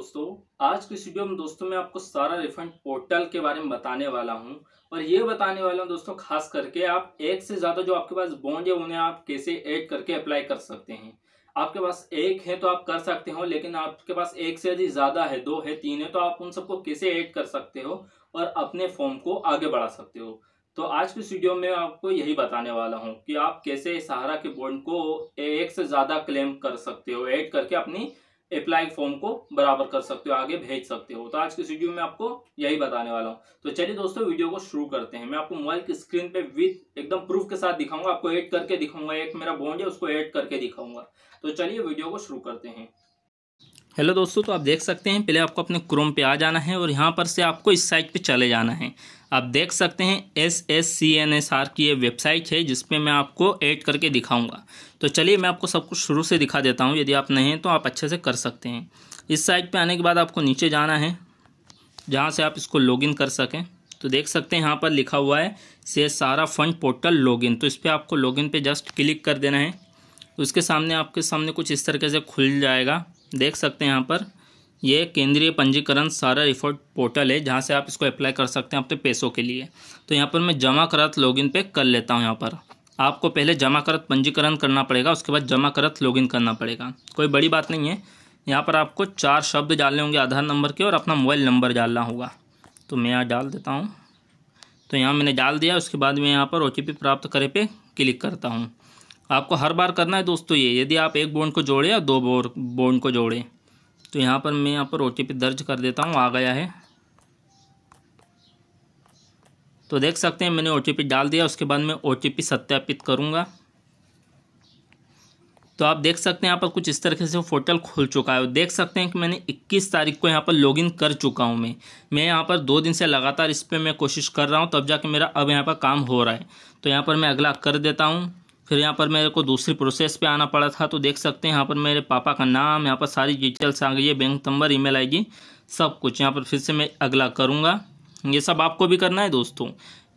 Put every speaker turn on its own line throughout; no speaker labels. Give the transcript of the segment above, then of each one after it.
दोस्तों आज के वीडियो में दोस्तों मैं आपको सारा रिफंड पोर्टल के बारे में बताने वाला हूं और ये बताने वाला हूं दोस्तों खास करके आप एक से ज़्यादा जो आपके पास बॉन्ड है उन्हें आप कैसे ऐड करके अप्लाई कर सकते हैं आपके पास एक है तो आप कर सकते हो लेकिन आपके पास एक से यदि ज़्यादा है दो है तीन है तो आप उन सबको कैसे ऐड कर सकते हो और अपने फॉर्म को आगे बढ़ा सकते हो तो आज के वीडियो में आपको यही बताने वाला हूँ कि आप कैसे सहारा के बॉन्ड को एक से ज़्यादा क्लेम कर सकते हो ऐड करके अपनी अप्लाई फॉर्म को बराबर कर सकते हो आगे भेज सकते हो तो आज के वीडियो में आपको यही बताने वाला हूँ तो चलिए दोस्तों वीडियो को शुरू करते हैं मैं आपको मोबाइल की स्क्रीन पे विद एकदम प्रूफ के साथ दिखाऊंगा आपको ऐड करके दिखाऊंगा एक मेरा बॉन्ड है उसको ऐड करके दिखाऊंगा तो चलिए वीडियो को शुरू करते हैं हेलो दोस्तों तो आप देख सकते हैं पहले आपको अपने क्रोम पे आ जाना है और यहाँ पर से आपको इस साइट पे चले जाना है आप देख सकते हैं S S C N S R की ये वेबसाइट है जिसपे मैं आपको ऐड करके दिखाऊंगा तो चलिए मैं आपको सब कुछ शुरू से दिखा देता हूँ यदि आप नहीं हैं तो आप अच्छे से कर सकते हैं इस साइट पे आने के बाद आपको नीचे जाना है जहाँ से आप इसको लॉगिन कर सकें तो देख सकते हैं यहाँ पर लिखा हुआ है से सारा फंड पोर्टल लॉगिन तो इस पर आपको लॉगिन पे जस्ट क्लिक कर देना है उसके सामने आपके सामने कुछ इस तरीके से खुल जाएगा देख सकते हैं यहाँ पर ये केंद्रीय पंजीकरण सारा रिफॉर्ट पोर्टल है जहाँ से आप इसको अप्लाई कर सकते हैं अपने पैसों के लिए तो यहाँ पर मैं जमा करत लॉगिन पे कर लेता हूँ यहाँ पर आपको पहले जमा करत पंजीकरण करना पड़ेगा उसके बाद जमा करत लॉगिन करना पड़ेगा कोई बड़ी बात नहीं है यहाँ पर आपको चार शब्द डालने होंगे आधार नंबर के और अपना मोबाइल नंबर डालना होगा तो मैं यहाँ डाल देता हूँ तो यहाँ मैंने डाल दिया उसके बाद मैं यहाँ पर ओ प्राप्त करे पे क्लिक करता हूँ आपको हर बार करना है दोस्तों ये यदि आप एक बोन्ड को जोड़ें या दो बोर्ड को जोड़ें तो यहाँ पर मैं यहाँ पर ओ दर्ज कर देता हूँ आ गया है तो देख सकते हैं मैंने ओ डाल दिया उसके बाद मैं ओ सत्यापित करूँगा तो आप देख सकते हैं यहाँ पर कुछ इस तरीके से पोर्टल खुल चुका है देख सकते हैं कि मैंने 21 तारीख को यहाँ पर लॉगिन कर चुका हूँ मैं मैं यहाँ पर दो दिन से लगातार इस पर मैं कोशिश कर रहा हूँ तब जाके मेरा अब यहाँ पर काम हो रहा है तो यहाँ पर मैं अगला कर देता हूँ फिर यहाँ पर मेरे को दूसरी प्रोसेस पे आना पड़ा था तो देख सकते हैं यहाँ पर मेरे पापा का नाम यहाँ पर सारी डिटेल्स आ गई है बैंक नंबर ईमेल आएगी सब कुछ यहाँ पर फिर से मैं अगला करूँगा ये सब आपको भी करना है दोस्तों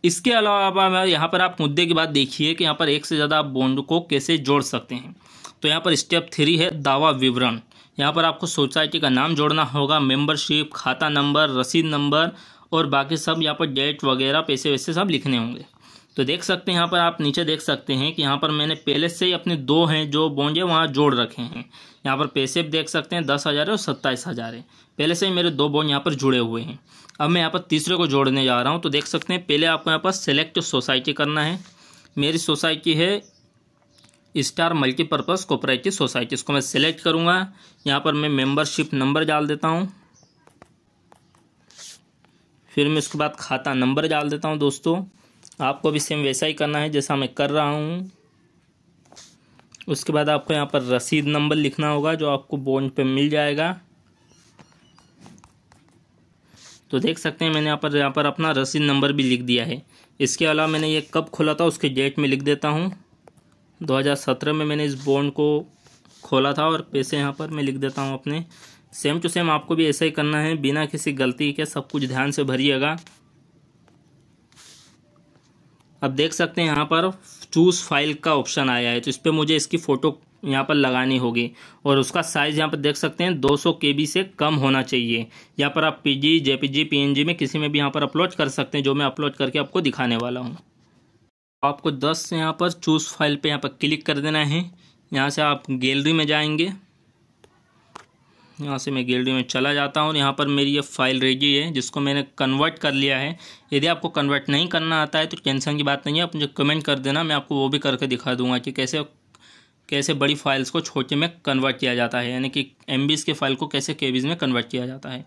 इसके अलावा आप यहाँ पर आप मुद्दे की बात देखिए कि यहाँ पर एक से ज़्यादा आप बॉन्ड को कैसे जोड़ सकते हैं तो यहाँ पर स्टेप थ्री है दावा विवरण यहाँ पर आपको सोसाइटी का नाम जोड़ना होगा मेम्बरशिप खाता नंबर रसीद नंबर और बाकी सब यहाँ पर डेट वगैरह पैसे वैसे सब लिखने होंगे तो देख सकते हैं यहाँ पर आप नीचे देख सकते हैं कि यहाँ पर मैंने पहले से ही अपने दो हैं जो बॉन्ड है वहाँ जोड़ रखे हैं यहाँ पर पैसे देख सकते हैं दस हज़ार और सत्ताईस हज़ार है पहले से ही मेरे दो बॉन्ड यहाँ पर जुड़े हुए हैं अब मैं यहाँ पर तीसरे को जोड़ने जा रहा हूँ तो देख सकते हैं पहले आपको यहाँ पर सेलेक्ट सोसाइटी करना है मेरी सोसाइटी है स्टार मल्टीपर्पज़ कोपरेटिव सोसाइटी इसको मैं सिलेक्ट करूँगा यहाँ पर मैं मेम्बरशिप नंबर डाल देता हूँ फिर मैं उसके बाद खाता नंबर डाल देता हूँ दोस्तों आपको भी सेम वैसा ही करना है जैसा मैं कर रहा हूँ उसके बाद आपको यहाँ पर रसीद नंबर लिखना होगा जो आपको बॉन्ड पे मिल जाएगा तो देख सकते हैं मैंने यहाँ पर यहाँ पर अपना रसीद नंबर भी लिख दिया है इसके अलावा मैंने ये कब खोला था उसके डेट में लिख देता हूँ 2017 में मैंने इस बॉन्ड को खोला था और पैसे यहाँ पर मैं लिख देता हूँ अपने सेम टू सेम आपको भी ऐसा ही करना है बिना किसी गलती के सब कुछ ध्यान से भरिएगा अब देख सकते हैं यहाँ पर चूज़ फाइल का ऑप्शन आया है तो इस पर मुझे इसकी फ़ोटो यहाँ पर लगानी होगी और उसका साइज़ यहाँ पर देख सकते हैं 200 बी से कम होना चाहिए यहाँ पर आप पी एन जी में किसी में भी यहाँ पर अपलोड कर सकते हैं जो मैं अपलोड करके आपको दिखाने वाला हूँ आपको 10 से यहाँ पर चूज़ फाइल पे यहाँ पर क्लिक कर देना है यहाँ से आप गैलरी में जाएंगे यहाँ से मैं गैलरी में चला जाता हूँ और यहाँ पर मेरी ये फाइल रह गई है जिसको मैंने कन्वर्ट कर लिया है यदि आपको कन्वर्ट नहीं करना आता है तो टेंशन की बात नहीं है आप मुझे कमेंट कर देना मैं आपको वो भी करके दिखा दूँगा कि कैसे कैसे बड़ी फाइल्स को छोटे में कन्वर्ट किया जाता है यानी कि एम के फाइल को कैसे के में कन्वर्ट किया जाता है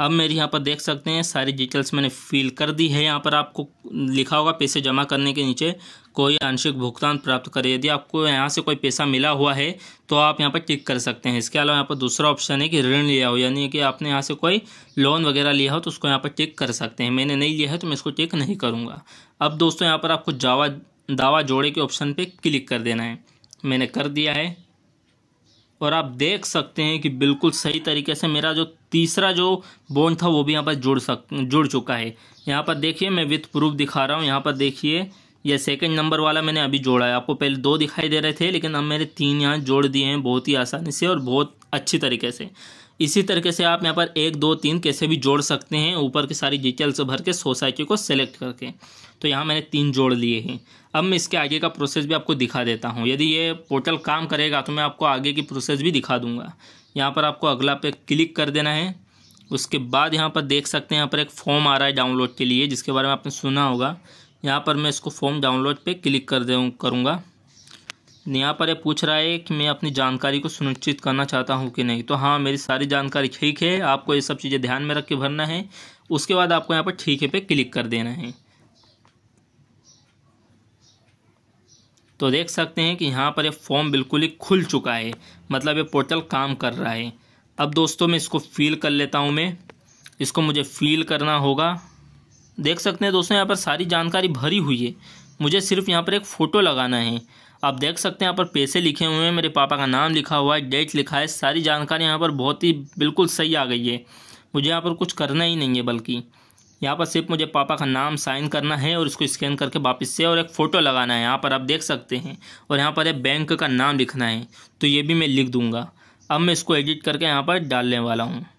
अब मेरे यहाँ पर देख सकते हैं सारी डिटेल्स मैंने फिल कर दी है यहाँ पर आपको लिखा होगा पैसे जमा करने के नीचे कोई आंशिक भुगतान प्राप्त करे यदि आपको यहाँ से कोई पैसा मिला हुआ है तो आप यहाँ पर टिक कर सकते हैं इसके अलावा यहाँ पर दूसरा ऑप्शन है कि ऋण लिया हो यानी कि आपने यहाँ से कोई लोन वगैरह लिया हो तो उसको यहाँ पर टिक कर सकते हैं मैंने नहीं लिया है तो मैं इसको टिक नहीं करूँगा अब दोस्तों यहाँ पर आपको जावा दावा जोड़े के ऑप्शन पर क्लिक कर देना है मैंने कर दिया है और आप देख सकते हैं कि बिल्कुल सही तरीके से मेरा जो तीसरा जो बोन था वो भी यहाँ पर जुड़ सक जुड़ चुका है यहाँ पर देखिए मैं विथ प्रूफ दिखा रहा हूँ यहाँ पर देखिए यह सेकंड नंबर वाला मैंने अभी जोड़ा है आपको पहले दो दिखाई दे रहे थे लेकिन अब मेरे तीन यहाँ जोड़ दिए हैं बहुत ही आसानी से और बहुत अच्छी तरीके से इसी तरीके से आप यहाँ पर एक दो तीन कैसे भी जोड़ सकते हैं ऊपर की सारी डिटेल्स भर के सोसाइटी को सेलेक्ट करके तो यहाँ मैंने तीन जोड़ लिए हैं अब मैं इसके आगे का प्रोसेस भी आपको दिखा देता हूँ यदि ये पोर्टल काम करेगा तो मैं आपको आगे की प्रोसेस भी दिखा दूँगा यहाँ पर आपको अगला पे क्लिक कर देना है उसके बाद यहाँ पर देख सकते हैं यहाँ पर एक फॉर्म आ रहा है डाउनलोड के लिए जिसके बारे में आपने सुना होगा यहाँ पर मैं इसको फॉर्म डाउनलोड पर क्लिक कर दे करूँगा यहाँ पर ये पूछ रहा है कि मैं अपनी जानकारी को सुनिश्चित करना चाहता हूँ कि नहीं तो हाँ मेरी सारी जानकारी ठीक है आपको ये सब चीज़ें ध्यान में रख के भरना है उसके बाद आपको यहाँ पर ठीक है पे क्लिक कर देना है तो देख सकते हैं कि यहाँ पर ये फॉर्म बिल्कुल ही खुल चुका है मतलब ये पोर्टल काम कर रहा है अब दोस्तों मैं इसको फील कर लेता हूँ मैं इसको मुझे फील करना होगा देख सकते हैं दोस्तों यहाँ पर सारी जानकारी भरी हुई है मुझे सिर्फ यहाँ पर एक फ़ोटो लगाना है आप देख सकते हैं यहाँ पर पैसे लिखे हुए हैं मेरे पापा का नाम लिखा हुआ है डेट लिखा है सारी जानकारी यहाँ पर बहुत ही बिल्कुल सही आ गई है मुझे यहाँ पर कुछ करना ही नहीं है बल्कि यहाँ पर सिर्फ मुझे पापा का नाम साइन करना है और इसको स्कैन करके वापस से और एक फ़ोटो लगाना है यहाँ पर आप देख सकते हैं और यहाँ पर एक बैंक का नाम लिखना है तो ये भी मैं लिख दूँगा अब मैं इसको एडिट करके यहाँ पर डालने वाला हूँ